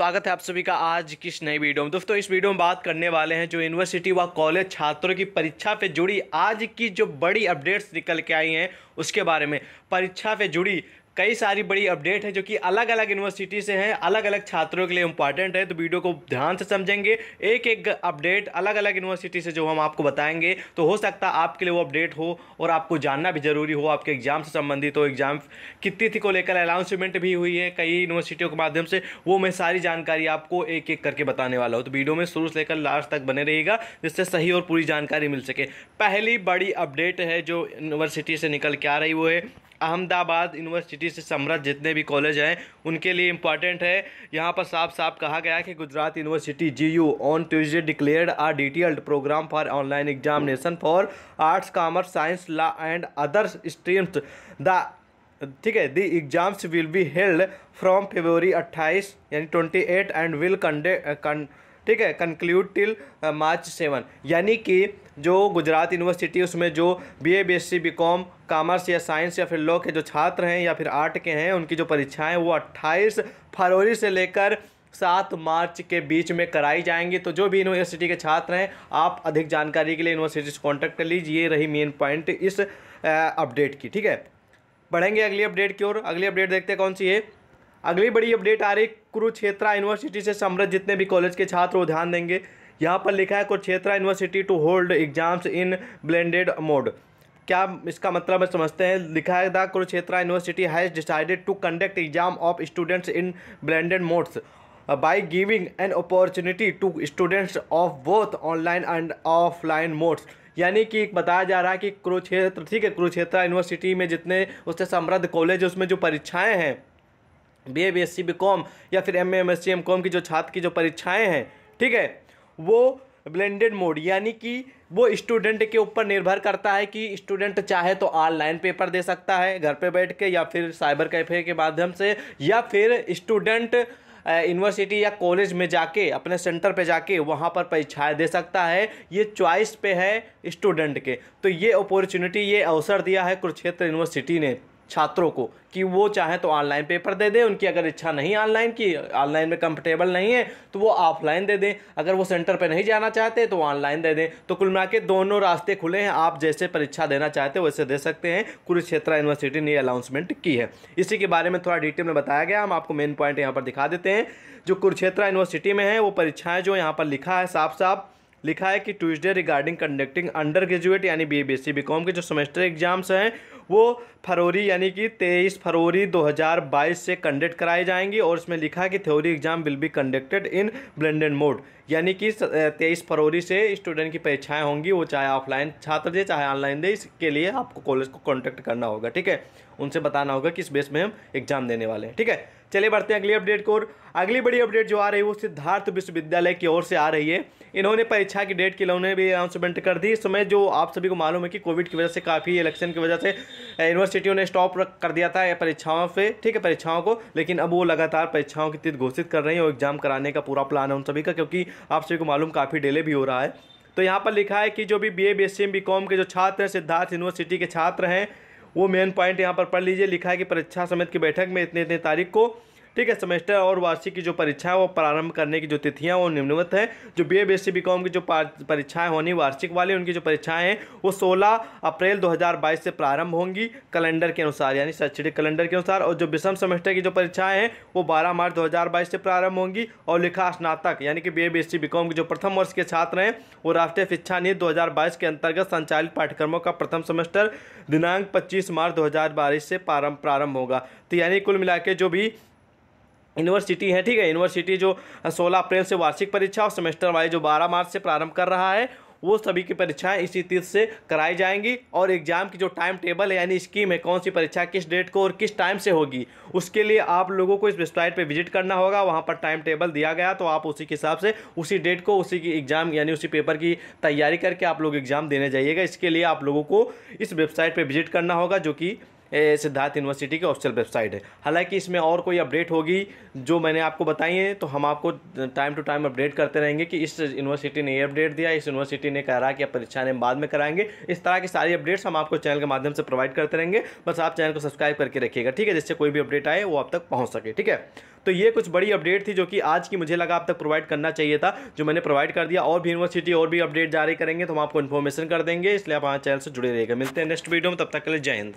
स्वागत है आप सभी का आज किस नई वीडियो में दोस्तों इस वीडियो में बात करने वाले हैं जो यूनिवर्सिटी व कॉलेज छात्रों की परीक्षा पे जुड़ी आज की जो बड़ी अपडेट्स निकल के आई हैं उसके बारे में परीक्षा से जुड़ी कई सारी बड़ी अपडेट है जो कि अलग अलग यूनिवर्सिटी से हैं अलग अलग छात्रों के लिए इंपॉर्टेंट है तो वीडियो को ध्यान से समझेंगे एक एक अपडेट अलग अलग यूनिवर्सिटी से जो हम आपको बताएंगे तो हो सकता है आपके लिए वो अपडेट हो और आपको जानना भी ज़रूरी हो आपके एग्जाम से संबंधित हो तो एग्जाम की तिथि को लेकर अनाउंसमेंट भी हुई है कई यूनिवर्सिटियों के माध्यम से वो मैं सारी जानकारी आपको एक एक करके बताने वाला हूँ तो वीडियो में शुरू से लेकर लास्ट तक बने रहेगा जिससे सही और पूरी जानकारी मिल सके पहली बड़ी अपडेट है जो यूनिवर्सिटी से निकल के जा रही वो है अहमदाबाद यूनिवर्सिटी से समृद्ध जितने भी कॉलेज हैं उनके लिए इंपॉर्टेंट है यहाँ पर साफ साफ कहा गया कि Gujarat university GU on Tuesday declared a detailed programme for online examination for arts commerce science law and other streams the ठीक है the exams will be held from February अट्ठाईस यानी ट्वेंटी एट एंड विल कंडे कं, ठीक है conclude till March seven यानी कि जो गुजरात यूनिवर्सिटी उसमें जो B A B S C B com commerce या साइंस या फिर लॉ के जो छात्र हैं या फिर आर्ट के हैं उनकी जो परीक्षाएं वो अट्ठाईस फरवरी से लेकर सात मार्च के बीच में कराई जाएंगी तो जो भी यूनिवर्सिटी के छात्र हैं आप अधिक जानकारी के लिए यूनिवर्सिटी से कॉन्टैक्ट कर लीजिए रही मेन पॉइंट इस अपडेट uh, की ठीक है बढ़ेंगे अगली अपडेट की ओर अगली अपडेट देखते हैं कौन सी है अगली बड़ी अपडेट आ रही कुरुक्षेत्रा यूनिवर्सिटी से समृद्ध जितने भी कॉलेज के छात्र वो ध्यान देंगे यहाँ पर लिखा है Kurukshetra university to hold exams in blended mode क्या इसका मतलब है समझते हैं लिखा है the Kurukshetra university has decided to conduct exam of students in blended modes by giving an opportunity to students of both online and offline modes यानी कि बताया जा रहा है कि कुरुक्षेत्र ठीक है कुरुक्षेत्र यूनिवर्सिटी में जितने उससे समृद्ध कॉलेज उसमें जो परीक्षाएं हैं B A B S C B com या फिर M A M S C M com की जो छात्र की जो परीक्षाएं हैं ठीक है वो ब्लेंडेड मोड यानी कि वो स्टूडेंट के ऊपर निर्भर करता है कि स्टूडेंट चाहे तो ऑनलाइन पेपर दे सकता है घर पे बैठ के या फिर साइबर कैफे के माध्यम से या फिर स्टूडेंट यूनिवर्सिटी या कॉलेज में जाके अपने सेंटर पे जाके वहाँ पर परीक्षाएँ दे सकता है ये चॉइस पे है स्टूडेंट के तो ये अपॉर्चुनिटी ये अवसर दिया है कुरुक्षेत्र यूनिवर्सिटी ने छात्रों को कि वो चाहे तो ऑनलाइन पेपर दे दें उनकी अगर इच्छा नहीं ऑनलाइन की ऑनलाइन में कंफर्टेबल नहीं है तो वो ऑफलाइन दे दें अगर वो सेंटर पर नहीं जाना चाहते तो ऑनलाइन दे दें तो कुल मिला के दोनों रास्ते खुले हैं आप जैसे परीक्षा देना चाहते हो वैसे दे सकते हैं कुरुक्षेत्रा यूनिवर्सिटी ने अनाउंसमेंट की है इसी के बारे में थोड़ा डिटेल में बताया गया हम आपको मेन पॉइंट यहाँ पर दिखा देते हैं जो कुरुक्षेत्रा यूनिवर्सिटी में है वो परीक्षाएँ जो यहाँ पर लिखा है साफ साफ लिखा है कि Tuesday regarding conducting undergraduate यानी B B S C B com के जो सेमेस्टर एग्जाम्स हैं वो फरवरी यानी कि 23 फरवरी 2022 से कंडक्ट कराए जाएंगे और इसमें लिखा है कि theory exam will be conducted in blended mode यानी कि 23 फरवरी से स्टूडेंट की परीक्षाएं होंगी वो चाहे ऑफलाइन छात्र दे चाहे ऑनलाइन दे इसके लिए आपको कॉलेज को कॉन्टैक्ट करना होगा ठीक है उनसे बताना होगा कि इस बेस में हम एग्ज़ाम देने वाले हैं ठीक है चले बढ़ते हैं अगली अपडेट को और अगली बड़ी अपडेट जो आ रही है वो सिद्धार्थ विश्वविद्यालय की ओर से आ रही है इन्होंने परीक्षा की डेट के लिए उन्होंने भी अनाउंसमेंट कर दी इस समय जो आप सभी को मालूम है कि कोविड की वजह से काफ़ी इलेक्शन की वजह से यूनिवर्सिटियों ने स्टॉप कर दिया था परीक्षाओं से ठीक है परीक्षाओं को लेकिन अब वो लगातार परीक्षाओं की तिथि घोषित कर रही है और एग्जाम कराने का पूरा प्लान है उन सभी का क्योंकि आप सभी को मालूम काफ़ी डिले भी हो रहा है तो यहाँ पर लिखा है कि जो भी B A B S C M B com के जो छात्र हैं सिद्धार्थ यूनिवर्सिटी के छात्र हैं वो मेन पॉइंट यहाँ पर पढ़ लीजिए लिखा है कि परीक्षा समिति की बैठक में इतने इतने तारीख को ठीक है सेमेस्टर और वार्षिक की जो परीक्षा है वो प्रारंभ करने की जो तिथियाँ वो निम्नवत हैं जो B A B S C B com की जो परीक्षाएँ होनी वार्षिक वाली उनकी जो परीक्षाएँ हैं वो सोलह अप्रैल दो से प्रारंभ होंगी कैलेंडर के अनुसार यानी शैक्षणिक कैलेंडर के अनुसार और जो विषम सेमेस्टर की जो परीक्षाएँ हैं वो बारह मार्च दो से प्रारंभ होंगी और लिखा स्नातक यानी कि बी ए बी एस के जो प्रथम वर्ष के छात्र हैं वो राष्ट्रीय शिक्षा नीति बाईस के अंतर्गत संचालित पाठ्यक्रमों का प्रथम सेमेस्टर दिनांक पच्चीस मार्च बाईस से प्रारंभ प्रारंभ होगा तो यानी कुल मिला जो भी यूनिवर्सिटी है ठीक है यूनिवर्सिटी जो 16 अप्रैल से वार्षिक परीक्षा और सेमेस्टर वाइज जो 12 मार्च से प्रारंभ कर रहा है वो सभी की परीक्षाएं इसी तिथि से कराई जाएंगी और एग्जाम की जो टाइम टेबल है यानी स्कीम है कौन सी परीक्षा किस डेट को और किस टाइम से होगी उसके लिए आप लोगों को इस वेबसाइट पे विजिट करना होगा वहाँ पर टाइम टेबल दिया गया तो आप उसी के हिसाब से उसी डेट को उसी की एग्जाम यानी उसी पेपर की तैयारी करके आप लोग एग्जाम देने जाइएगा इसके लिए आप लोगों को इस वेबसाइट पर विजिट करना होगा जो कि सिद्धार्थ यूनिवर्सिटी की ऑफिशियल वेबसाइट है हालांकि इसमें और कोई अपडेट होगी जो मैंने आपको बताई है तो हम आपको टाइम टू टाइम अपडेट करते रहेंगे कि इस यूनिवर्सिटी ने ये अपडेट दिया इस यूनिवर्सिटी ने कह रहा कि आप परीक्षा ने बाद में कराएंगे इस तरह की सारी अपडेट्स हम आपको चैनल के माध्यम से प्रोवाइड करते रहेंगे बस आप चैनल को सब्सक्राइब करके रखिएगा ठीक है जिससे कोई भी अपडेट आए वो आप तक पहुँच सके ठीक है तो ये कुछ बड़ी अपडेट थी जो कि आज की मुझे लगा आप तक प्रोवाइड करना चाहिए था जो मैंने प्रोवाइड कर दिया और भी यूनिवर्सिटी और भी अपडेट जारी करेंगे तो हम आपको इन्फॉर्मेशन कर देंगे इसलिए आप हमारे चैनल से जुड़े रहेगा मिलते हैं नेक्स्ट वीडियो में तब तक के लिए जय हिंद